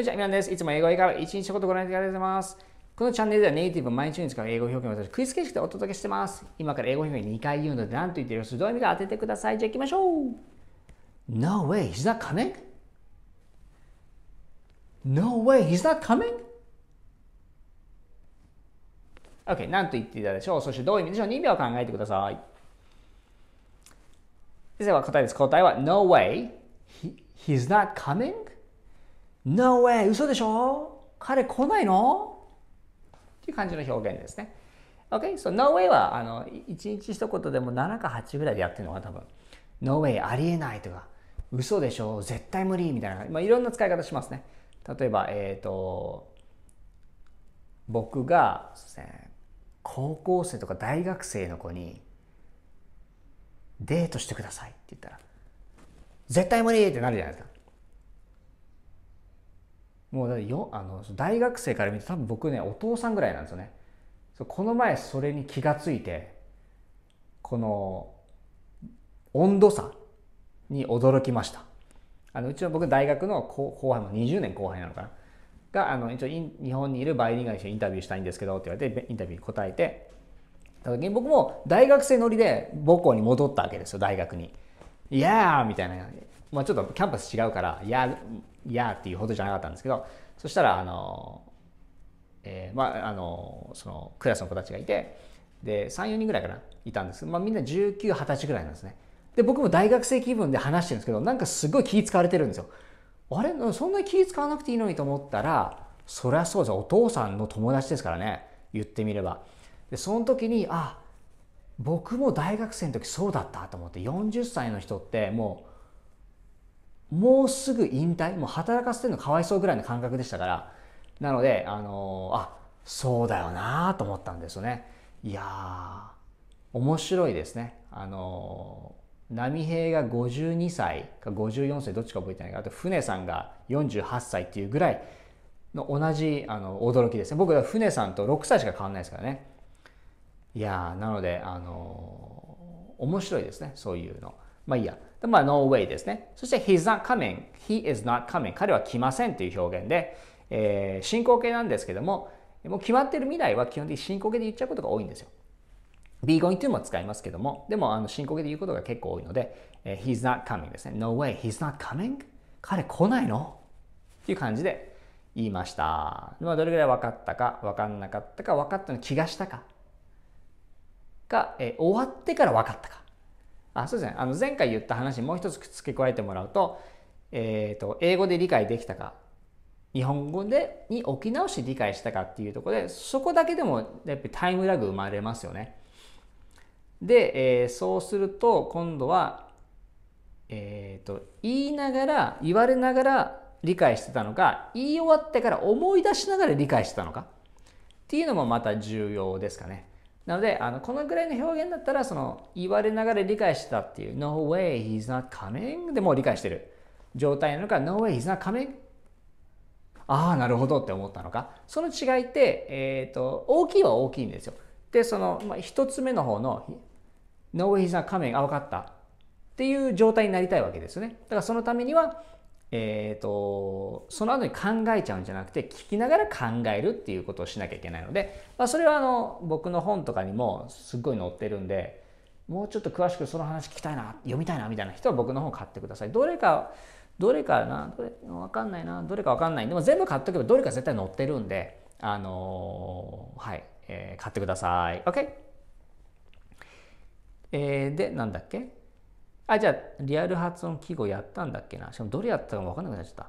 こんにちは、みなです。いつも英語以外は一日ごとご覧いただきありがとうございます。このチャンネルではネイティブ毎日に使う英語表現をクイズ形式でお届けしてます。今から英語表現2回言うので何と言ってるかどういう意味か当ててください。じゃあ行きましょう。No way, he's not coming?No way, he's not coming?OK、okay,、何と言っていたでしょうそしてどういう意味でしょう ?2 秒考えてください。先生は答えです。答えは No way, he, he's not coming? No way! 嘘でしょ彼来ないのっていう感じの表現ですね。OK? So, No way は、あの、1日一言でも7か8ぐらいでやってるのが多分。No way! ありえないとか、嘘でしょ絶対無理みたいな。まあ、いろんな使い方しますね。例えば、えっ、ー、と、僕が、ね、高校生とか大学生の子に、デートしてくださいって言ったら、絶対無理ってなるじゃないですか。もうよあの大学生から見て多分僕ねお父さんぐらいなんですよねこの前それに気がついてこの温度差に驚きましたあのうちの僕大学の後後輩も20年後輩なのかながあの一応日本にいるバイリンガルにインタビューしたいんですけどって言われてインタビューに答えてた時に僕も大学生乗りで母校に戻ったわけですよ大学に「いやー」みたいなまあちょっとキャンパス違うから「いやー嫌っていうほどじゃなかったんですけどそしたらあの、えー、まああのそのクラスの子たちがいてで34人ぐらいかないたんですまあみんな1920歳ぐらいなんですねで僕も大学生気分で話してるんですけどなんかすごい気使われてるんですよあれそんなに気使わなくていいのにと思ったらそりゃそうですお父さんの友達ですからね言ってみればでその時にあ僕も大学生の時そうだったと思って40歳の人ってもうもうすぐ引退もう働かせてるのかわいそうぐらいの感覚でしたからなのであのー、あそうだよなと思ったんですよねいや面白いですねあのー、波平が52歳か54歳どっちか覚えてないかあと船さんが48歳っていうぐらいの同じあの驚きですね僕は船さんと6歳しか変わんないですからねいやなのであのー、面白いですねそういうの。まあいいや。まあ、no way ですね。そして、he's not coming, he is not coming. 彼は来ませんという表現で、えー、進行形なんですけども、もう決まってる未来は基本的に進行形で言っちゃうことが多いんですよ。be going to も使いますけども、でもあの進行形で言うことが結構多いので、えー、he's not coming ですね。no way, he's not coming? 彼来ないのっていう感じで言いました。まあ、どれぐらい分かったか、分かんなかったか、分かったの気がしたか。が、えー、終わってから分かったか。あ、そうですね。あの前回言った話もう一つ付け加えてもらうと、えっ、ー、と、英語で理解できたか、日本語でに置き直し理解したかっていうところで、そこだけでもやっぱりタイムラグ生まれますよね。で、えー、そうすると今度は、えーと言いながら言われながら理解してたのか言い終わってから思い出しながら理解してたのかっていうのもまた重要ですかね。なので、あのこのぐらいの表現だったら、その言われながら理解したっていう、No way, he's not coming でも理解してる状態なのか、No way, he's not coming ああ、なるほどって思ったのか。その違いって、えっ、ー、と、大きいは大きいんですよ。で、その、まあ、一つ目の方の、No way, he's not coming あ、わかった。っていう状態になりたいわけですよね。だからそのためには、えーと、とその後に考えちゃうんじゃなくて聞きながら考えるっていうことをしなきゃいけないので、まあ、それはあの僕の本とかにもすっごい載ってるんでもうちょっと詳しくその話聞きたいな読みたいなみたいな人は僕の本買ってください。どれかどれかなどれ分かんないなどれか分かんないでも全部買っとけばどれか絶対載ってるんであのー、はい、えー、買ってください。OK? えー、でなんだっけあ、じゃあ、リアル発音記号やったんだっけな。しかもどれやったかもかんなくなっちゃった。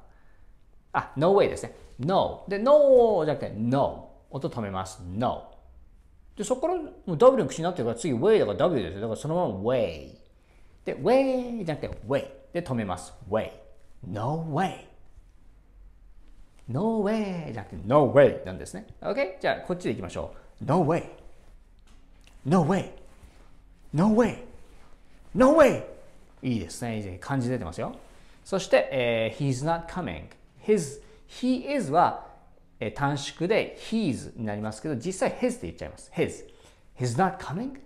あ、no way ですね。no。で、no じゃなくて no。音止めます。no。で、そこからもう W の口になってるから次 way だから W ですよ。だからそのまま way。で、way じゃなくて way。で、止めます。way。no way。no way じゃなくて no way なんですね。OK? じゃあ、こっちでいきましょう。no way。no way。no way。no way。no way. いいですね。漢字出てますよ。そして、えー、he's not coming. his, he is は、えー、短縮で he's になりますけど、実際 his って言っちゃいます。his. he's not coming?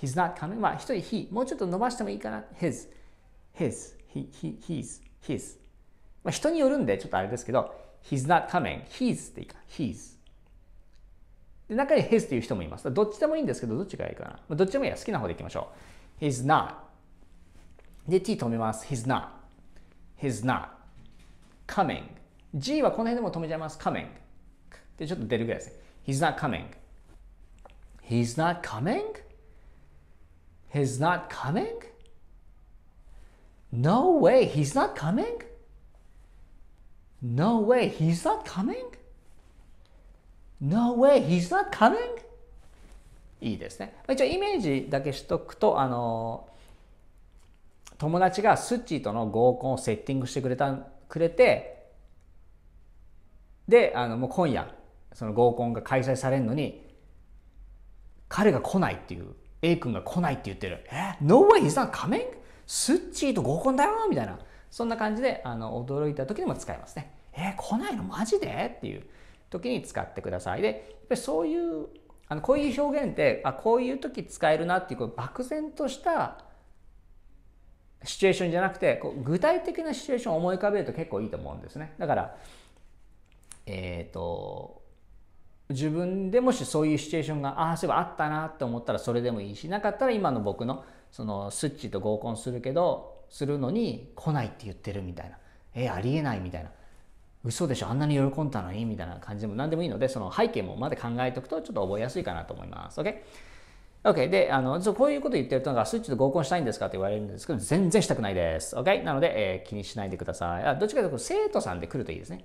he's not coming? まあ、一人 he。もうちょっと伸ばしてもいいかな ?his. his. he, he, he's. his. まあ、人によるんで、ちょっとあれですけど、he's not coming. he's っていいか。he's. で、中に his っていう人もいます。どっちでもいいんですけど、どっちがいいかな。どっちでもいいや。好きな方でいきましょう。he's not. で、t 止めます。he's not, he's not, coming. g はこの辺でも止めちゃいます。coming. で、ちょっと出るぐらいですね。he's not coming. He's not coming? He's not coming? No way, he's not coming? No way, he's not coming? No way, he's not coming? いいですね。一応イメージだけしとくと、あの、友達がスッチーとの合コンをセッティングしてくれたくれてであのもう今夜その合コンが開催されるのに彼が来ないっていう A 君が来ないって言ってる「え No way he's not coming? スッチーと合コンだよ」みたいなそんな感じであの驚いた時にも使いますね「えー、来ないのマジで?」っていう時に使ってくださいでやっぱりそういうあのこういう表現ってあこういう時使えるなっていうこう漠然としたシチュエーションじゃなくてこう具体的なシチュエーションを思い浮かべると結構いいと思うんですねだからえっ、ー、と自分でもしそういうシチュエーションがああそういえばあったなと思ったらそれでもいいしなかったら今の僕のそのスッチと合コンするけどするのに来ないって言ってるみたいなえー、ありえないみたいな嘘でしょあんなに喜んだのにみたいな感じでも何でもいいのでその背景もまで考えておくとちょっと覚えやすいかなと思います。OK? OK。で、あの、そうこういうこと言ってると、なんか、スイッチと合コンしたいんですかって言われるんですけど、全然したくないです。OK。なので、えー、気にしないでください。あどっちかというと、生徒さんで来るといいですね。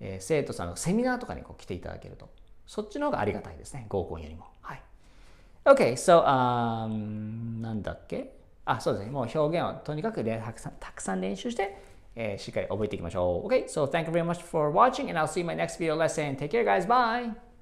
えー、生徒さんのセミナーとかにこう来ていただけると、そっちの方がありがたいですね。合コンよりも。はい。OK。So, um, なんだっけあ、そうですね。もう表現をとにかくたくさんたくさん練習して、えー、しっかり覚えていきましょう。OK。So, thank you very much for watching and I'll see you in my next video lesson. Take care, guys. Bye.